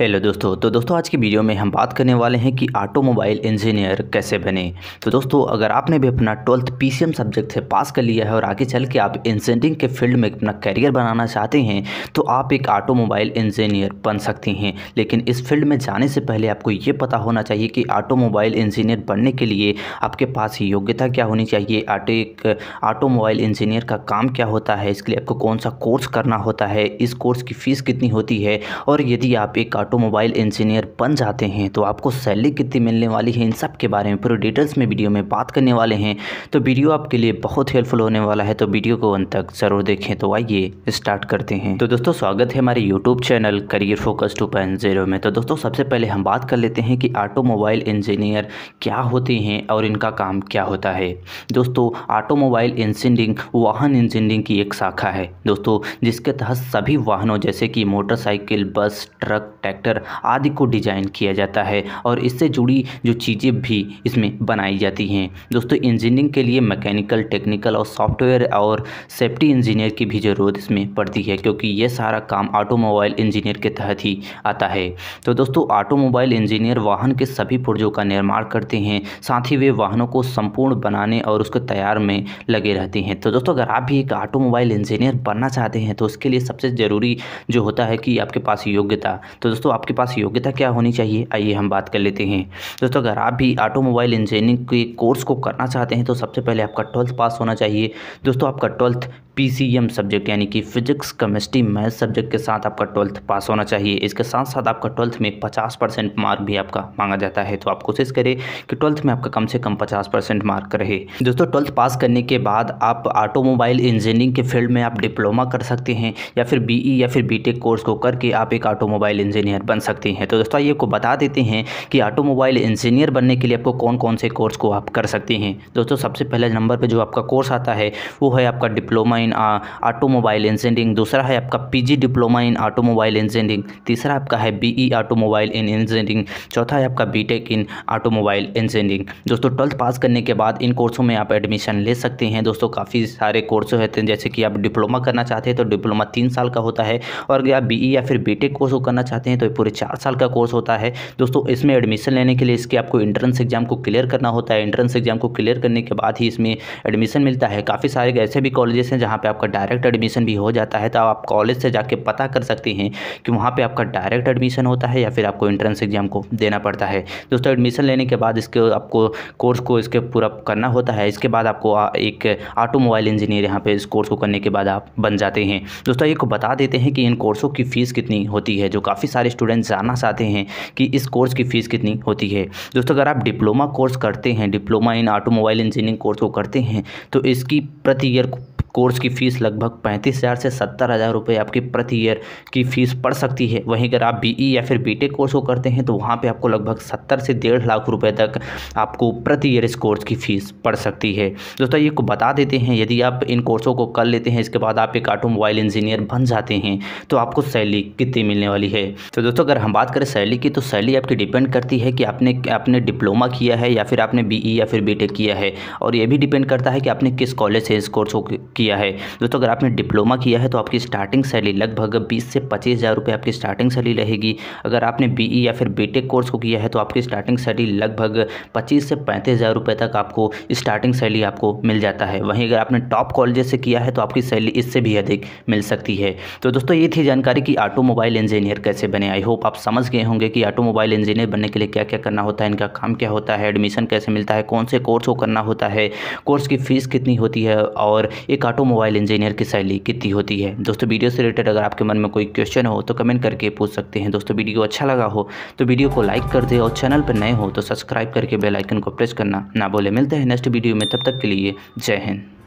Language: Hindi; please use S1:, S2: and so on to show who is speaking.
S1: हेलो दोस्तों तो दोस्तों आज की वीडियो में हम बात करने वाले हैं कि ऑटोमोबाइल इंजीनियर कैसे बने तो दोस्तों अगर आपने भी अपना ट्वेल्थ पीसीएम सब्जेक्ट से पास कर लिया है और आगे चल के आप इंजीनियरिंग के फील्ड में अपना करियर बनाना चाहते हैं तो आप एक ऑटोमोबाइल इंजीनियर बन सकती हैं लेकिन इस फील्ड में जाने से पहले आपको ये पता होना चाहिए कि ऑटोमोबाइल इंजीनियर बनने के लिए आपके पास योग्यता क्या होनी चाहिए आटो एक ऑटोमोबाइल इंजीनियर का काम क्या होता है इसके लिए आपको कौन सा कोर्स करना होता है इस कोर्स की फ़ीस कितनी होती है और यदि आप एक ऑटोमोबाइल इंजीनियर बन जाते हैं तो आपको सैलरी कितनी मिलने वाली है इन सब के बारे में पूरे डिटेल्स में वीडियो में बात करने वाले हैं तो वीडियो आपके लिए बहुत हेल्पफुल होने वाला है तो वीडियो को अंत तक ज़रूर देखें तो आइए स्टार्ट करते हैं तो दोस्तों स्वागत है हमारे YouTube channel career focus two में तो दोस्तों सबसे पहले हम बात कर लेते हैं कि ऑटोमोबाइल इंजीनियर क्या होते हैं और इनका काम क्या होता है दोस्तों ऑटोमोबाइल इंजीनियरिंग वाहन इंजीनियरिंग की एक शाखा है दोस्तों जिसके तहत सभी वाहनों जैसे कि मोटरसाइकिल बस ट्रक फैक्टर आदि को डिज़ाइन किया जाता है और इससे जुड़ी जो चीज़ें भी इसमें बनाई जाती हैं दोस्तों इंजीनियरिंग के लिए मैकेनिकल टेक्निकल और सॉफ्टवेयर और सेफ्टी इंजीनियर की भी ज़रूरत इसमें पड़ती है क्योंकि यह सारा काम ऑटोमोबाइल इंजीनियर के तहत ही आता है तो दोस्तों ऑटोमोबाइल इंजीनियर वाहन के सभी पुर्जों का निर्माण करते हैं साथ ही वे वाहनों को संपूर्ण बनाने और उसको तैयार में लगे रहते हैं तो दोस्तों अगर आप भी एक ऑटोमोबाइल इंजीनियर बनना चाहते हैं तो उसके लिए सबसे ज़रूरी जो होता है कि आपके पास योग्यता तो दोस्तों आपके पास योग्यता क्या होनी चाहिए आइए हम बात कर लेते हैं दोस्तों अगर आप भी ऑटोमोबाइल इंजीनियरिंग के कोर्स को करना चाहते हैं तो सबसे पहले आपका ट्वेल्थ पास होना चाहिए दोस्तों आपका ट्वेल्थ पीसीएम सब्जेक्ट यानी कि फिजिक्स केमिस्ट्री मैथ सब्जेक्ट के साथ आपका ट्वेल्थ पास होना चाहिए इसके साथ साथ आपका ट्वेल्थ में पचास परसेंट मार्क भी आपका मांगा जाता है तो आप कोशिश करें कि ट्वेल्थ में आपका कम से कम पचास परसेंट मार्क रहे दोस्तों ट्वेल्थ पास करने के बाद आप ऑटोमोबाइल इंजीनियरिंग के फील्ड में आप डिप्लोमा कर सकते हैं या फिर बी या फिर बी कोर्स को करके आप एक ऑटोमोबाइल इंजीनियर इंजीनियर बन सकती हैं तो दोस्तों आइए को बता देते हैं कि ऑटोमोबाइल इंजीनियर बनने के लिए आपको कौन कौन से कोर्स को आप कर सकते हैं दोस्तों सबसे पहले नंबर पर जो आपका कोर्स आता है वो है आपका डिप्लोमा इन ऑटोमोबाइल इंजीनियरिंग दूसरा है आपका PG diploma in automobile engineering तीसरा आपका है बी ऑटोमोबाइल इन इंजीनियरिंग चौथा है आपका बी इन ऑटोमोबाइल इंजीनियरिंग दोस्तों ट्वेल्थ पास करने के बाद इन कोर्सों में आप एडमिशन ले सकते हैं दोस्तों काफ़ी सारे कोर्स होते हैं जैसे कि आप डिप्लोमा करना चाहते हैं तो डिप्लोमा तीन साल का होता है और या बी या फिर बी कोर्स को करना चाहते हैं तो ये पूरे चार साल का कोर्स होता है दोस्तों इसमें एडमिशन लेने के लिए इसके आपको इंट्रेंस एग्जाम को क्लियर करना होता है इंट्रेंस एग्जाम को क्लियर करने के बाद ही इसमें एडमिशन मिलता है काफ़ी सारे ऐसे भी कॉलेजेस हैं जहाँ पर आपका डायरेक्ट एडमिशन भी हो जाता है तो आप कॉलेज से जाके पता कर सकते हैं कि वहाँ पर आपका डायरेक्ट एडमिशन होता है या फिर आपको इंट्रेंस एग्जाम को देना पड़ता है दोस्तों एडमिशन लेने के बाद इसके आपको कोर्स को इसके पूरा करना होता है इसके बाद आपको एक ऑटोमोबाइल इंजीनियर यहाँ पे इस कोर्स को करने के बाद आप बन जाते हैं दोस्तों ये को बता देते हैं कि इन कोर्सों की फ़ीस कितनी होती है जो काफ़ी सारे स्टूडेंट जानना चाहते हैं कि इस कोर्स की फ़ीस कितनी होती है दोस्तों अगर आप डिप्लोमा कोर्स करते हैं diploma in automobile engineering course को करते हैं तो इसकी प्रति ईयर कोर्स की फ़ीस लगभग पैंतीस हज़ार से सत्तर हज़ार रुपये आपकी प्रति ईयर की फ़ीस पड़ सकती है वहीं अगर आप बीई e या फिर बीटेक कोर्स को करते हैं तो वहाँ पे आपको लगभग सत्तर से डेढ़ लाख रुपये तक आपको प्रति ईयर इस कोर्स की फ़ीस पड़ सकती है दोस्तों ये को बता देते हैं यदि आप इन कोर्सों को कर लेते हैं इसके बाद आप एक ऑटोमोबाइल इंजीनियर बन जाते हैं तो आपको सैलरी कितनी मिलने वाली है तो दोस्तों अगर हम बात करें सैलरी की तो सैलरी आपकी डिपेंड करती है कि आपने आपने डिप्लोमा किया है या फिर आपने बी e या फिर बी किया है और ये भी डिपेंड करता है कि आपने किस कॉलेज से इस कोर्स को किया है दोस्तों अगर आपने डिप्लोमा किया है तो आपकी स्टार्टिंग सैलरी लगभग बीस से पच्चीस हज़ार रुपये आपकी स्टार्टिंग सैलरी रहेगी अगर आपने बी e या फिर बी कोर्स को किया है तो आपकी स्टार्टिंग सैलरी लगभग पच्चीस से पैंतीस हज़ार रुपये तक आपको स्टार्टिंग सैलरी आपको मिल जाता है वहीं अगर आपने टॉप कॉलेज से किया है तो आपकी सैलरी इससे भी अधिक मिल सकती है तो दोस्तों ये थी जानकारी कि ऑटोमोबाइल इंजीनियर कैसे बने आई होप आप समझ गए होंगे कि ऑटोमोबाइल इंजीनियर बनने के लिए क्या क्या करना होता है इनका काम क्या होता है एडमिशन कैसे मिलता है कौन से कोर्स को करना होता है कोर्स की फ़ीस कितनी होती है और एक ऑटोमोबाइल इंजीनियर की शैली कितनी होती है दोस्तों वीडियो से रिलेटेड अगर आपके मन में कोई क्वेश्चन हो तो कमेंट करके पूछ सकते हैं दोस्तों वीडियो अच्छा लगा हो तो वीडियो को लाइक कर दे और चैनल पर नए हो तो सब्सक्राइब करके बेलाइकन को प्रेस करना ना बोले मिलते हैं नेक्स्ट वीडियो में तब तक के लिए जय हिंद